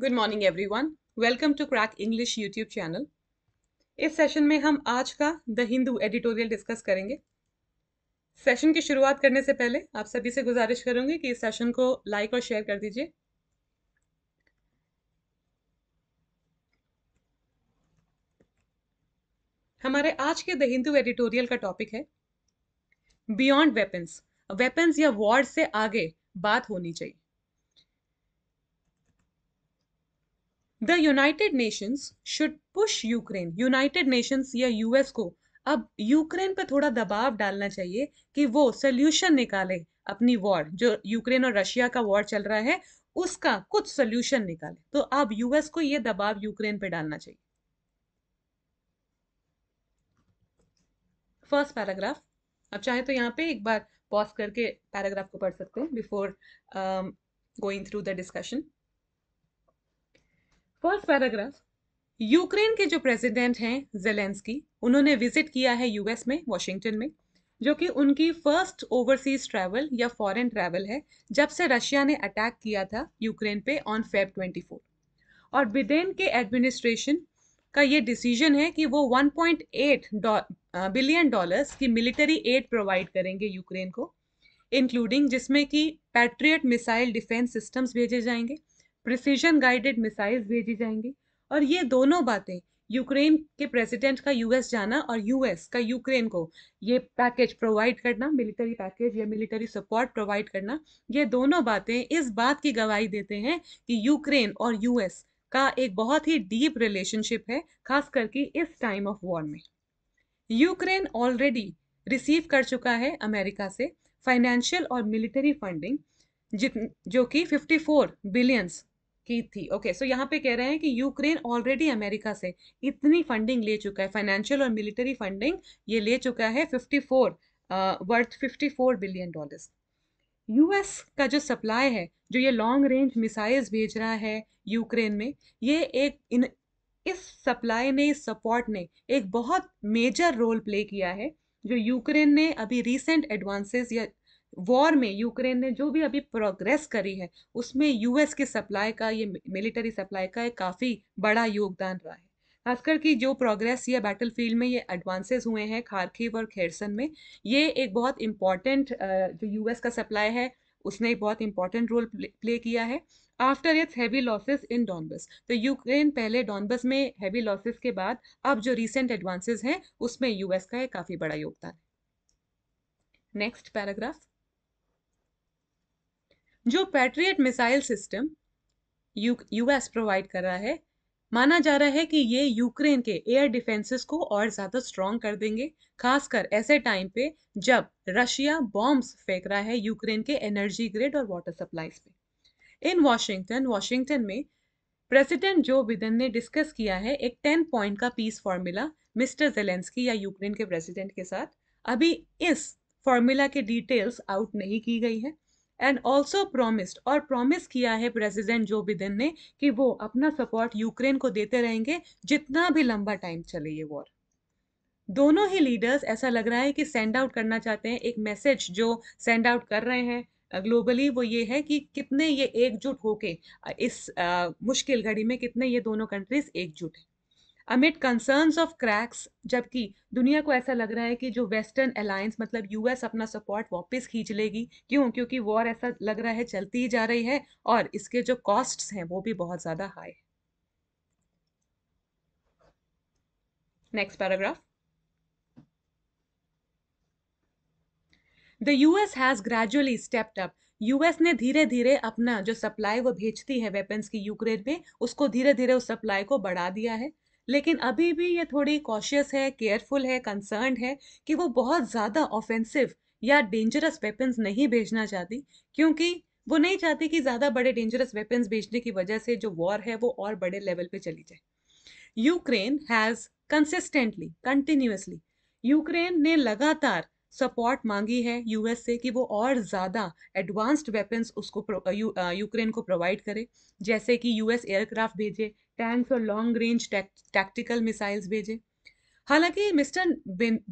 good morning everyone welcome to crack English YouTube channel इस session में हम आज का द हिंदू एडिटोरियल डिस्कस करेंगे सेशन की शुरुआत करने से पहले आप सभी से गुजारिश करूंगी कि इस सेशन को लाइक और शेयर कर दीजिए हमारे आज के द हिंदू एडिटोरियल का टॉपिक है बियॉन्ड वेपन्स वेपन्स या वॉर से आगे बात होनी चाहिए the United Nations should push Ukraine United Nations या यूएस को अब यूक्रेन पर थोड़ा दबाव डालना चाहिए कि वो सोल्यूशन निकाले अपनी वॉर जो यूक्रेन और रशिया का वॉर चल रहा है उसका कुछ सोल्यूशन निकाले तो अब यूएस को ये दबाव यूक्रेन पर डालना चाहिए फर्स्ट पैराग्राफ अब चाहे तो यहाँ पे एक बार पॉज करके पैराग्राफ को पढ़ सकते हैं before going through the discussion first paragraph Ukraine के जो प्रेसिडेंट हैं जेलेंस्की उन्होंने विजिट किया है यूएस में वॉशिंगटन में जो कि उनकी फर्स्ट ओवरसीज ट्रैवल या फॉरेन ट्रैवल है जब से रशिया ने अटैक किया था यूक्रेन पे ऑन फेब 24 और बिडेन के एडमिनिस्ट्रेशन का ये डिसीजन है कि वो 1.8 बिलियन डॉलर्स की मिलिट्री एड प्रोवाइड करेंगे यूक्रेन को इंक्लूडिंग जिसमें कि पैट्रियट मिसाइल डिफेंस सिस्टम्स भेजे जाएंगे प्रिसीजन गाइडेड मिसाइल्स भेजी जाएंगी और ये दोनों बातें यूक्रेन के प्रेसिडेंट का यूएस जाना और यूएस का यूक्रेन को ये पैकेज प्रोवाइड करना मिलिट्री पैकेज या मिलिट्री सपोर्ट प्रोवाइड करना ये दोनों बातें इस बात की गवाही देते हैं कि यूक्रेन और यूएस का एक बहुत ही डीप रिलेशनशिप है खास करके इस टाइम ऑफ वॉर में यूक्रेन ऑलरेडी रिसीव कर चुका है अमेरिका से फाइनेंशियल और मिलिट्री फंडिंग जित जो कि 54 बिलियंस की थी ओके सो यहाँ पे कह रहे हैं कि यूक्रेन ऑलरेडी अमेरिका से इतनी फंडिंग ले चुका है फाइनेंशियल और मिलिट्री फंडिंग ये ले चुका है fifty four worth fifty four billion dollars US का जो सप्लाई है जो ये लॉन्ग रेंज मिसाइल्स भेज रहा है यूक्रेन में ये एक इन इस सप्लाई ने इस सपोर्ट ने एक बहुत मेजर रोल प्ले किया है जो यूक्रेन ने अभी रिसेंट एडवांसेस या वॉर में यूक्रेन ने जो भी अभी प्रोग्रेस करी है उसमें यूएस की सप्लाई का ये मिलिट्री सप्लाई का एक काफ़ी बड़ा योगदान रहा है खासकर की जो प्रोग्रेस ये बैटल फील्ड में ये एडवांसेस हुए हैं खारखीव और खेरसन में ये एक बहुत इम्पॉर्टेंट जो यूएस का सप्लाई है उसने एक बहुत इंपॉर्टेंट रोल प्ले किया है after its heavy losses in Donbas तो यूक्रेन पहले डॉनबस में हैवी लॉसेस के बाद अब जो रिसेंट एडवांसेस हैं उसमें यूएस का एक काफ़ी बड़ा योगदान है नेक्स्ट पैराग्राफ जो Patriot missile system US provide कर रहा है माना जा रहा है कि ये यूक्रेन के एयर डिफेंसेस को और ज़्यादा स्ट्रॉन्ग कर देंगे खासकर ऐसे टाइम पे जब रशिया बॉम्ब्स फेंक रहा है यूक्रेन के एनर्जी ग्रिड और वाटर सप्लाईज पे इन वॉशिंगटन वॉशिंगटन में प्रेसिडेंट जो बिदन ने डिस्कस किया है एक टेन पॉइंट का पीस फॉर्मूला मिस्टर जेलेंसकी या यूक्रेन के प्रेसिडेंट के साथ अभी इस फॉर्मूला के डिटेल्स आउट नहीं की गई है एंड ऑल्सो प्रोमिस्ड और प्रोमिस किया है प्रेसिडेंट जो बिदेन ने कि वो अपना सपोर्ट यूक्रेन को देते रहेंगे जितना भी लंबा टाइम चले ये वॉर दोनों ही लीडर्स ऐसा लग रहा है कि सेंड आउट करना चाहते हैं एक मैसेज जो सेंड आउट कर रहे हैं ग्लोबली वो ये है कि कितने ये एकजुट होके इस आ, मुश्किल घड़ी में कितने ये दोनों कंट्रीज एकजुट हैं अमिट कंसर्न्स ऑफ क्रैक्स जबकि दुनिया को ऐसा लग रहा है कि जो वेस्टर्न अलायंस मतलब यूएस अपना सपोर्ट वापस खींच लेगी क्यों क्योंकि वॉर ऐसा लग रहा है चलती ही जा रही है और इसके जो कॉस्ट्स हैं वो भी बहुत ज़्यादा हाई है next paragraph the US has gradually stepped up US ने धीरे धीरे अपना जो सप्लाई वो भेजती है वेपन्स की यूक्रेन में उसको धीरे धीरे उस सप्लाई को बढ़ा दिया है लेकिन अभी भी ये थोड़ी कॉशियस है केयरफुल है कंसर्न है कि वो बहुत ज़्यादा ऑफेंसिव या डेंजरस वेपन्स नहीं भेजना चाहती क्योंकि वो नहीं चाहती कि ज़्यादा बड़े डेंजरस वेपन्स भेजने की वजह से जो वॉर है वो और बड़े लेवल पे चली जाए Ukraine has consistently continuously Ukraine ने लगातार सपोर्ट मांगी है यूएस से कि वो और ज़्यादा एडवांस्ड वेपन्स उसको यूक्रेन uh, uh, को प्रोवाइड करे जैसे कि यूएस एयरक्राफ्ट भेजे टैंक्स और लॉन्ग रेंज टैक्टिकल मिसाइल्स भेजे हालांकि मिस्टर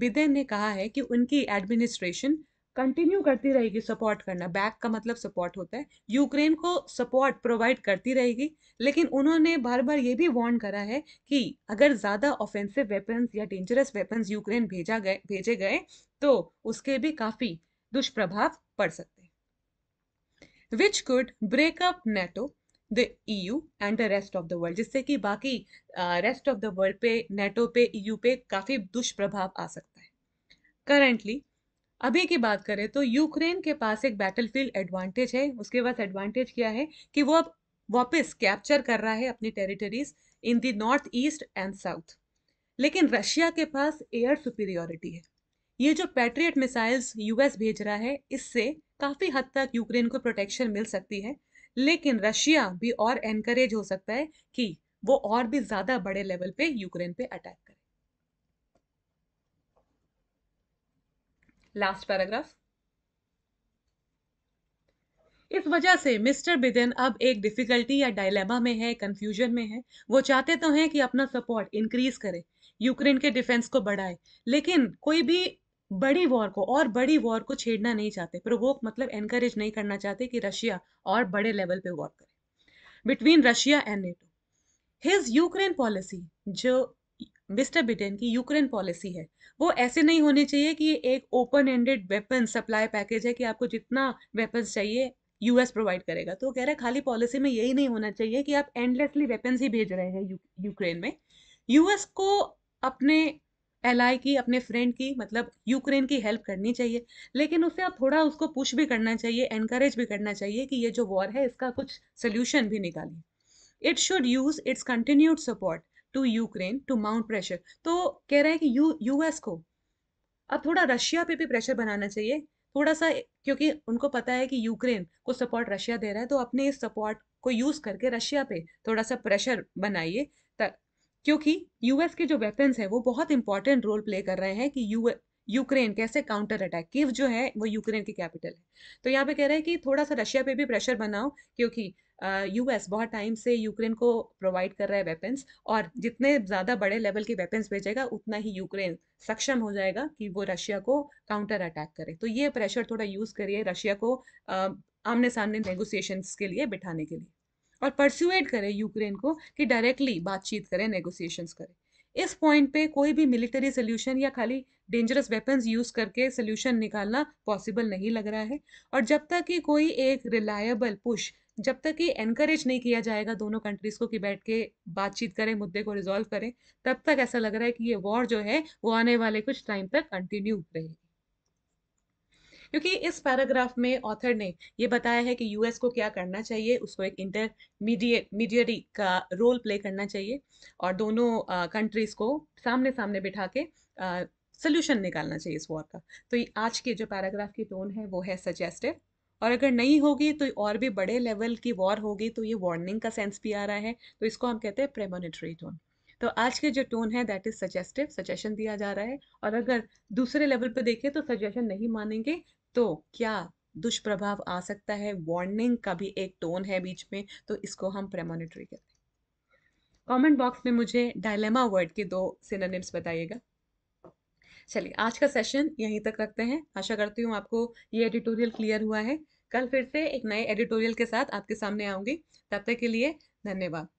बिदेन ने कहा है कि उनकी एडमिनिस्ट्रेशन कंटिन्यू करती रहेगी सपोर्ट करना बैक का मतलब सपोर्ट होता है यूक्रेन को सपोर्ट प्रोवाइड करती रहेगी लेकिन उन्होंने बार बार ये भी वार्न करा है कि अगर ज़्यादा ऑफेंसिव वेपन्स या डेंजरस वेपन्स यूक्रेन भेजा गए भेजे गए तो उसके भी काफ़ी दुष्प्रभाव पड़ सकते हैं which could break up NATO the EU and the rest of the world जिससे कि बाकी रेस्ट ऑफ द वर्ल्ड पे नेटो पे ईयू e पे काफ़ी दुष्प्रभाव आ सकता है करेंटली अभी की बात करें तो यूक्रेन के पास एक बैटलफील्ड एडवांटेज है उसके पास एडवांटेज क्या है कि वो अब वापस कैप्चर कर रहा है अपनी territories in the north east and south लेकिन रशिया के पास एयर सुपीरियोरिटी है ये जो पैट्रियट मिसाइल्स यूएस भेज रहा है इससे काफ़ी हद तक यूक्रेन को प्रोटेक्शन मिल सकती है लेकिन रशिया भी और एनकरेज हो सकता है कि वो और भी ज्यादा बड़े लेवल पे यूक्रेन पे अटैक करे लास्ट पैराग्राफ इस वजह से मिस्टर बिदेन अब एक डिफिकल्टी या डायलेमा में है कंफ्यूजन में है वो चाहते तो हैं कि अपना सपोर्ट इंक्रीज करे यूक्रेन के डिफेंस को बढ़ाए लेकिन कोई भी बड़ी वॉर को और बड़ी वॉर को छेड़ना नहीं चाहते प्रोवोक मतलब एनकरेज नहीं करना चाहते कि रशिया और बड़े लेवल पे वॉर करे between Russia and NATO his Ukraine policy जो मिस्टर ब्रिटेन की यूक्रेन पॉलिसी है वो ऐसे नहीं होनी चाहिए कि एक open ended weapon supply package है कि आपको जितना वेपन्स चाहिए यूएस प्रोवाइड करेगा तो कह रहा है खाली पॉलिसी में यही नहीं होना चाहिए कि आप एंडलेसली वेपन्स ही भेज रहे हैं यूक्रेन में यूएस को अपने एलाई की अपने फ्रेंड की मतलब यूक्रेन की हेल्प करनी चाहिए लेकिन उससे आप थोड़ा उसको पुश भी करना चाहिए एनकरेज भी करना चाहिए कि ये जो वॉर है इसका कुछ सोल्यूशन भी निकालिए it should use its continued support to Ukraine to mount pressure तो कह रहे हैं कि यू यूएस को अब थोड़ा रशिया पे भी प्रेशर बनाना चाहिए थोड़ा सा क्योंकि उनको पता है कि यूक्रेन को सपोर्ट रशिया दे रहा है तो अपने इस सपोर्ट को यूज़ करके रशिया पे थोड़ा सा प्रेशर बनाइए क्योंकि यूएस के जो वेपन्स हैं वो बहुत इंपॉर्टेंट रोल प्ले कर रहे हैं कि यू यूक्रेन कैसे काउंटर अटैक किव जो है वो यूक्रेन की कैपिटल है तो यहाँ पे कह रहे हैं कि थोड़ा सा रशिया पे भी प्रेशर बनाओ क्योंकि यूएस बहुत टाइम से यूक्रेन को प्रोवाइड कर रहा है वेपन्स और जितने ज़्यादा बड़े लेवल के वेपन्स भेजेगा उतना ही यूक्रेन सक्षम हो जाएगा कि वो रशिया को काउंटर अटैक करे तो ये प्रेशर थोड़ा यूज़ करिए रशिया को आमने सामने नेगोसिएशन के लिए बिठाने के लिए और परस्यूएट करें यूक्रेन को कि डायरेक्टली बातचीत करें नेगोशिएशंस करें इस पॉइंट पे कोई भी मिलिट्री सोल्यूशन या खाली डेंजरस वेपन्स यूज़ करके सोल्यूशन निकालना पॉसिबल नहीं लग रहा है और जब तक कि कोई एक रिलायबल पुश जब तक कि एनकरेज नहीं किया जाएगा दोनों कंट्रीज़ को कि बैठ के बातचीत करें मुद्दे को रिजॉल्व करें तब तक ऐसा लग रहा है कि ये वॉर जो है वो आने वाले कुछ टाइम तक कंटिन्यू रहेगी क्योंकि इस पैराग्राफ में ऑथर ने ये बताया है कि यूएस को क्या करना चाहिए उसको एक इंटरमीडिएट मीडियरी का रोल प्ले करना चाहिए और दोनों कंट्रीज़ को सामने सामने बिठा के सोल्यूशन निकालना चाहिए इस वॉर का तो आज के जो पैराग्राफ की टोन है वो है सजेस्टिव और अगर नहीं होगी तो और भी बड़े लेवल की वॉर होगी तो ये वार्निंग का सेंस भी आ रहा है तो इसको हम कहते हैं प्रेमोनिटरी टोन तो आज के जो टोन है दैट इज सजेस्टिव सजेशन दिया जा रहा है और अगर दूसरे लेवल पर देखें तो सजेशन नहीं मानेंगे तो क्या दुष्प्रभाव आ सकता है वार्निंग का भी एक टोन है बीच में तो इसको हम प्रेमोनिटरी कहते हैं कमेंट बॉक्स में मुझे डायलेमा वर्ड के दो सिनोनिम्स बताइएगा चलिए आज का सेशन यहीं तक रखते हैं आशा करती हूँ आपको ये एडिटोरियल क्लियर हुआ है कल फिर से एक नए एडिटोरियल के साथ आपके सामने आऊंगी तब तक के लिए धन्यवाद